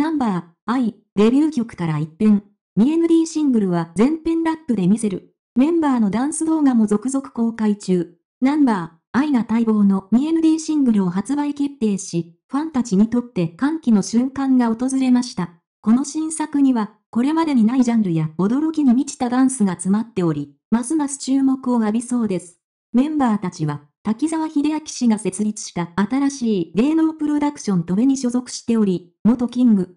ナンバー、I、デビュー曲から一変。2 n d シングルは全編ラップで見せる。メンバーのダンス動画も続々公開中。ナンバー、愛が待望の2 n d シングルを発売決定し、ファンたちにとって歓喜の瞬間が訪れました。この新作には、これまでにないジャンルや驚きに満ちたダンスが詰まっており、ますます注目を浴びそうです。メンバーたちは、滝沢秀明氏が設立した新しい芸能プロダクションとべに所属しており、元キング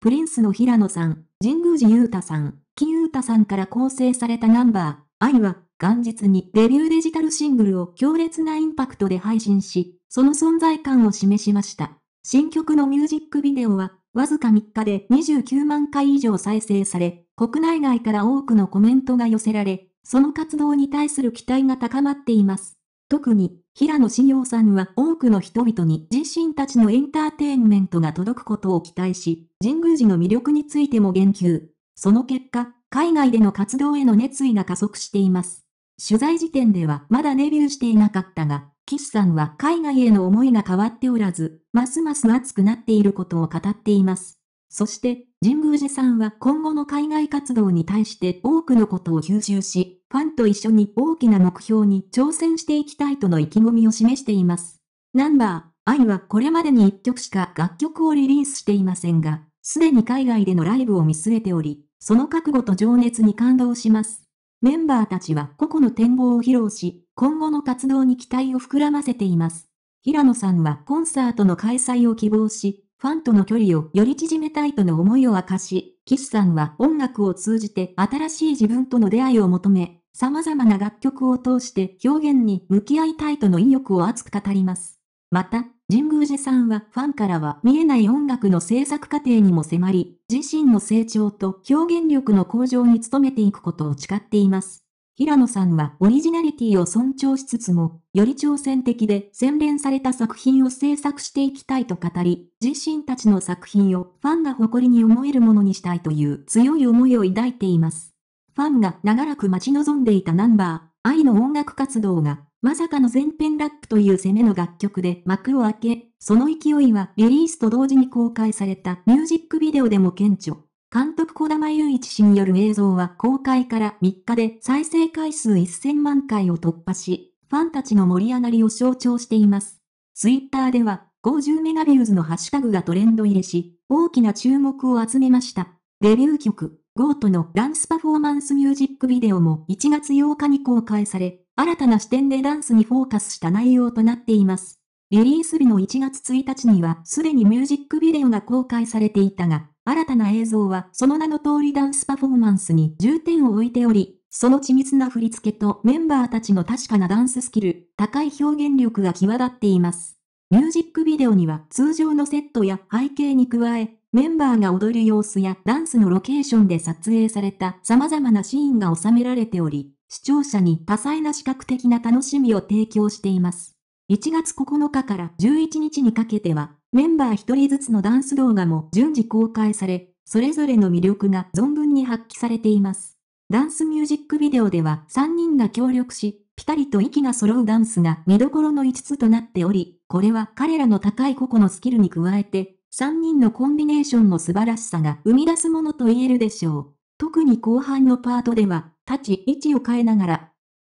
プリンスの平野さん、神宮寺裕太さん、木裕太さんから構成されたナンバー、愛は、元日にデビューデジタルシングルを強烈なインパクトで配信し、その存在感を示しました。新曲のミュージックビデオは、わずか3日で29万回以上再生され、国内外から多くのコメントが寄せられ、その活動に対する期待が高まっています。特に、平野紫耀さんは多くの人々に自身たちのエンターテインメントが届くことを期待し、神宮寺の魅力についても言及。その結果、海外での活動への熱意が加速しています。取材時点ではまだデビューしていなかったが、岸さんは海外への思いが変わっておらず、ますます熱くなっていることを語っています。そして、神宮寺さんは今後の海外活動に対して多くのことを吸収し、ファンと一緒に大きな目標に挑戦していきたいとの意気込みを示しています。ナンバー、愛はこれまでに一曲しか楽曲をリリースしていませんが、すでに海外でのライブを見据えており、その覚悟と情熱に感動します。メンバーたちは個々の展望を披露し、今後の活動に期待を膨らませています。平野さんはコンサートの開催を希望し、ファンとの距離をより縮めたいとの思いを明かし、岸さんは音楽を通じて新しい自分との出会いを求め、様々な楽曲を通して表現に向き合いたいとの意欲を熱く語ります。また、神宮寺さんはファンからは見えない音楽の制作過程にも迫り、自身の成長と表現力の向上に努めていくことを誓っています。平野さんはオリジナリティを尊重しつつも、より挑戦的で洗練された作品を制作していきたいと語り、自身たちの作品をファンが誇りに思えるものにしたいという強い思いを抱いています。ファンが長らく待ち望んでいたナンバー、愛の音楽活動が、まさかの全編ラップという攻めの楽曲で幕を開け、その勢いはリリースと同時に公開されたミュージックビデオでも顕著。監督小玉雄一氏による映像は公開から3日で再生回数1000万回を突破し、ファンたちの盛り上がりを象徴しています。ツイッターでは、50メガビューズのハッシュタグがトレンド入れし、大きな注目を集めました。デビュー曲、ゴートのダンスパフォーマンスミュージックビデオも1月8日に公開され、新たな視点でダンスにフォーカスした内容となっています。リリース日の1月1日にはすでにミュージックビデオが公開されていたが、新たな映像はその名の通りダンスパフォーマンスに重点を置いており、その緻密な振り付けとメンバーたちの確かなダンススキル、高い表現力が際立っています。ミュージックビデオには通常のセットや背景に加え、メンバーが踊る様子やダンスのロケーションで撮影された様々なシーンが収められており、視聴者に多彩な視覚的な楽しみを提供しています。1月9日から11日にかけては、メンバー一人ずつのダンス動画も順次公開され、それぞれの魅力が存分に発揮されています。ダンスミュージックビデオでは3人が協力し、ピタリと息が揃うダンスが見どころの5つとなっており、これは彼らの高い個々のスキルに加えて、3人のコンビネーションの素晴らしさが生み出すものと言えるでしょう。特に後半のパートでは、立ち位置を変えながら、